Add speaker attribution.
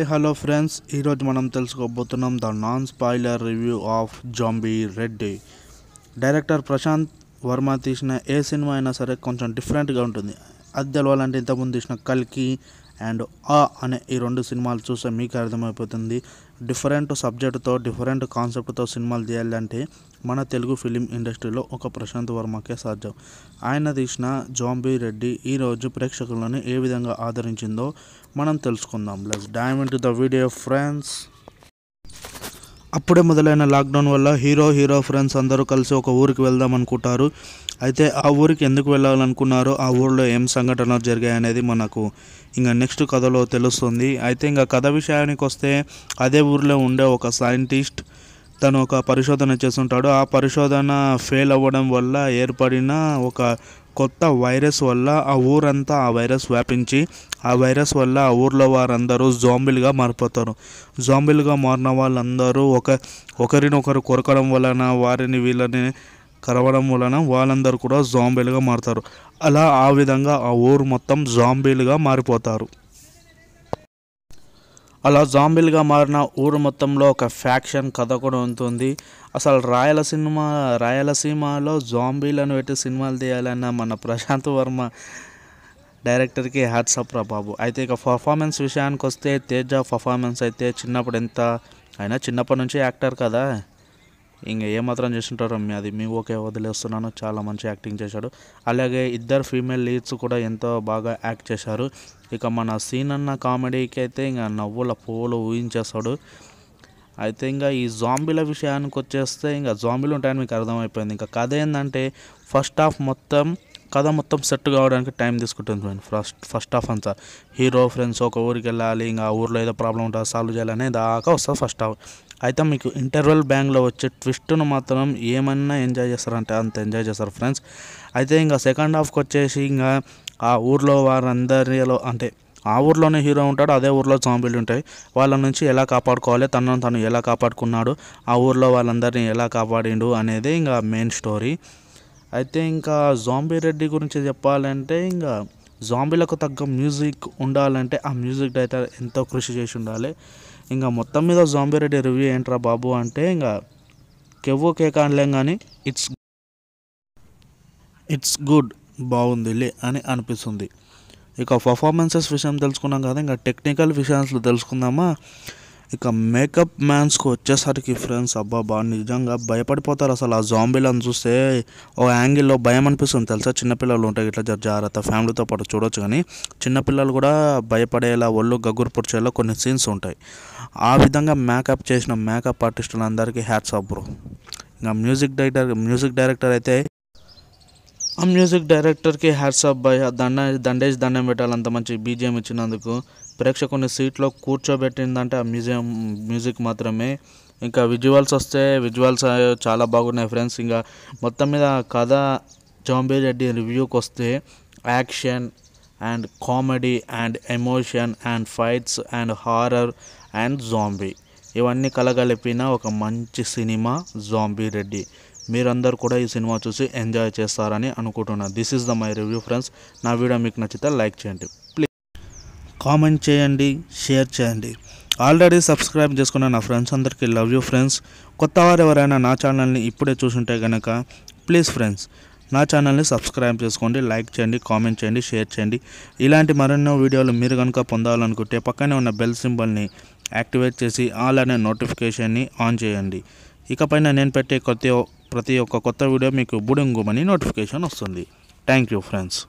Speaker 1: hi hello friends ఈరోజు మనం తెలుసుకోబోతున్నాం the non spoiler review of zombie Reddy director Prashanth Varma తీసిన ఏ సినిమా అయినా సరే కొంచెం డిఫరెంట్గా ఉంటుంది అది తెలవాలంటే ఇంతకుముందు తీసిన కల్కి అండ్ ఆ అనే ఈ రెండు సినిమాలు చూస్తే మీకు అర్థమైపోతుంది డిఫరెంట్ సబ్జెక్టుతో డిఫరెంట్ కాన్సెప్ట్తో సినిమాలు తీయాలంటే మన తెలుగు ఫిలిం ఇండస్ట్రీలో ఒక ప్రశాంత్ వర్మకే సాధ్యం ఆయన తీసిన జాంబీ రెడ్డి ఈరోజు ప్రేక్షకులను ఏ విధంగా ఆదరించిందో మనం తెలుసుకుందాం let's dive in to the video friends అప్పుడే మొదలైన లాక్డౌన్ వల్ల హీరో హీరో ఫ్రెండ్స్ అందరూ కలిసి ఒక ఊరికి వెళ్దాం అనుకుంటారు అయితే ఆ ఊరికి ఎందుకు వెళ్ళాలనుకున్నారో ఆ ఊరిలో ఏం సంఘటనలు జరిగాయనేది మనకు ఇంకా నెక్స్ట్ కథలో తెలుస్తుంది అయితే ఇంకా కథ విషయానికి వస్తే అదే ఊరిలో ఉండే ఒక సైంటిస్ట్ తను ఒక పరిశోధన చేస్తుంటాడు ఆ పరిశోధన ఫెయిల్ అవ్వడం వల్ల ఏర్పడిన ఒక కొత్త వైరస్ వల్ల ఆ ఊరంతా ఆ వైరస్ వ్యాపించి ఆ వైరస్ వల్ల ఆ ఊర్లో వారందరూ జాంబిల్గా మారిపోతారు జాంబిల్గా మారిన వాళ్ళందరూ ఒక ఒకరినొకరు కొరకడం వలన వారిని వీళ్ళని కరవడం వలన వాళ్ళందరూ కూడా జాంబిల్గా మారుతారు అలా ఆ విధంగా ఆ ఊరు మొత్తం జాంబిల్గా మారిపోతారు అలా జాంబిల్గా మారిన ఊరు మొత్తంలో ఒక ఫ్యాక్షన్ కథ కూడా ఉంటుంది అసలు రాయలసీమ రాయలసీమలో జాంబీలను పెట్టి సినిమాలు తీయాలన్న మన ప్రశాంత్ వర్మ డైరెక్టర్కి హ్యాట్సప్ రా బాబు అయితే ఇక పర్ఫార్మెన్స్ విషయానికి వస్తే తేజ పర్ఫార్మెన్స్ అయితే చిన్నప్పుడు ఎంత అయినా చిన్నప్పటి నుంచి యాక్టర్ కదా ఇంక ఏమాత్రం చేస్తుంటారో మీ అది మీ ఓకే వదిలేస్తున్నాను చాలా మంచి యాక్టింగ్ చేశాడు అలాగే ఇద్దరు ఫీమేల్ లీడ్స్ కూడా ఎంతో బాగా యాక్ట్ చేశారు ఇక మన సీన్ అన్న కామెడీకి అయితే ఇంకా నవ్వుల పువ్వులు ఊహించేస్తాడు అయితే ఇంకా ఈ జాంబీల విషయానికి వచ్చేస్తే ఇంకా జాంబీలు ఉంటాయని మీకు అర్థమైపోయింది ఇంకా కథ ఏంటంటే ఫస్ట్ హాఫ్ మొత్తం కథ మొత్తం సెట్ కావడానికి టైం తీసుకుంటుంది ఫ్రెండ్ ఫస్ట్ ఫస్ట్ హాఫ్ అంతా హీరో ఫ్రెండ్స్ ఒక ఊరికి వెళ్ళాలి ఇంకా ఆ ఊర్లో ఏదో ప్రాబ్లం ఉంటుంది సాల్వ్ చేయాలనే దాకా వస్తుంది ఫస్ట్ హాఫ్ అయితే మీకు ఇంటర్వెల్ బ్యాంక్లో వచ్చే ట్విస్ట్ను మాత్రం ఏమన్నా ఎంజాయ్ చేస్తారంటే అంత ఎంజాయ్ చేస్తారు ఫ్రెండ్స్ అయితే ఇంకా సెకండ్ హాఫ్కి వచ్చేసి ఇంకా ఆ ఊర్లో వారందరిలో అంటే ఆ ఊర్లోనే హీరో ఉంటాడు అదే ఊర్లో జాంబీలు ఉంటాయి వాళ్ళ నుంచి ఎలా కాపాడుకోవాలి తనను తను ఎలా కాపాడుకున్నాడు ఆ ఊర్లో వాళ్ళందరినీ ఎలా కాపాడిండు అనేది ఇంకా మెయిన్ స్టోరీ అయితే ఇంకా జాంబీ రెడ్డి గురించి చెప్పాలంటే ఇంకా జాంబీలకు తగ్గ మ్యూజిక్ ఉండాలంటే ఆ మ్యూజిక్ డైరెక్టర్ ఎంతో కృషి చేసి ఉండాలి ఇంకా మొత్తం మీద జాంబీ రెడ్డి రివ్యూ ఏంట్రా బాబు అంటే ఇంకా కెవ్వు కేక్ అనలేం కానీ ఇట్స్ ఇట్స్ గుడ్ బాగుందిలే అని అనిపిస్తుంది ఇక పర్ఫార్మెన్సెస్ విషయం తెలుసుకున్నాం కదా ఇంకా టెక్నికల్ విషయాలు తెలుసుకుందామా ఇక మేకప్ మ్యాన్స్కి వచ్చేసరికి ఫ్రెండ్స్ అబ్బాబా నిజంగా భయపడిపోతారు అసలు ఆ జాంబీలను చూస్తే ఓ యాంగిల్లో భయం అనిపిస్తుంది తెలుసా చిన్నపిల్లలు ఉంటాయి ఇట్లా జర జాగ్రత్త ఫ్యామిలీతో పాటు చూడొచ్చు కానీ చిన్నపిల్లలు కూడా భయపడేలా ఒళ్ళు గగ్గురు పొడిచేలా కొన్ని సీన్స్ ఉంటాయి ఆ విధంగా మేకప్ చేసిన మేకప్ ఆర్టిస్టులందరికీ హ్యాట్స్ ఆఫ్ బ్రో ఇంకా మ్యూజిక్ డైరెక్టర్ మ్యూజిక్ డైరెక్టర్ అయితే ఆ మ్యూజిక్ డైరెక్టర్కి హ్యాట్సాప్ బై దండ దండేజ్ దండం పెట్టాలంత మంచి బీజిఎం ఇచ్చినందుకు ప్రేక్షకుని సీట్లో కూర్చోబెట్టిందంటే ఆ మ్యూజియం మ్యూజిక్ మాత్రమే ఇంకా విజువల్స్ వస్తే విజువల్స్ చాలా బాగున్నాయి ఫ్రెండ్స్ ఇంకా మొత్తం మీద కథ జాంబీ రెడ్డి రివ్యూకి వస్తే action and comedy and emotion and fights and horror and zombie ఇవన్నీ కలగలిపిన ఒక మంచి సినిమా జాంబీ రెడ్డి మీరందరూ కూడా ఈ సినిమా చూసి ఎంజాయ్ చేస్తారని అనుకుంటున్నాను this is the my review friends నా వీడియో మీకు నచ్చితే లైక్ చేయండి ప్లీజ్ కామెంట్ చేయండి షేర్ చేయండి ఆల్రెడీ సబ్స్క్రైబ్ చేసుకున్న నా ఫ్రెండ్స్ అందరికీ లవ్ యూ ఫ్రెండ్స్ కొత్త వారు ఎవరైనా నా ఛానల్ని ఇప్పుడే చూసుంటే కనుక ప్లీజ్ ఫ్రెండ్స్ నా ఛానల్ని సబ్స్క్రైబ్ చేసుకోండి లైక్ చేయండి కామెంట్ చేయండి షేర్ చేయండి ఇలాంటి మరెన్నో వీడియోలు మీరు కనుక పొందాలనుకుంటే పక్కనే ఉన్న బెల్ సింబల్ని యాక్టివేట్ చేసి ఆల్ అనే నోటిఫికేషన్ని ఆన్ చేయండి ఇకపైన నేను పెట్టే కొత్త ప్రతి ఒక్క కొత్త వీడియో మీకు బుడుంగుమని నోటిఫికేషన్ వస్తుంది థ్యాంక్ యూ ఫ్రెండ్స్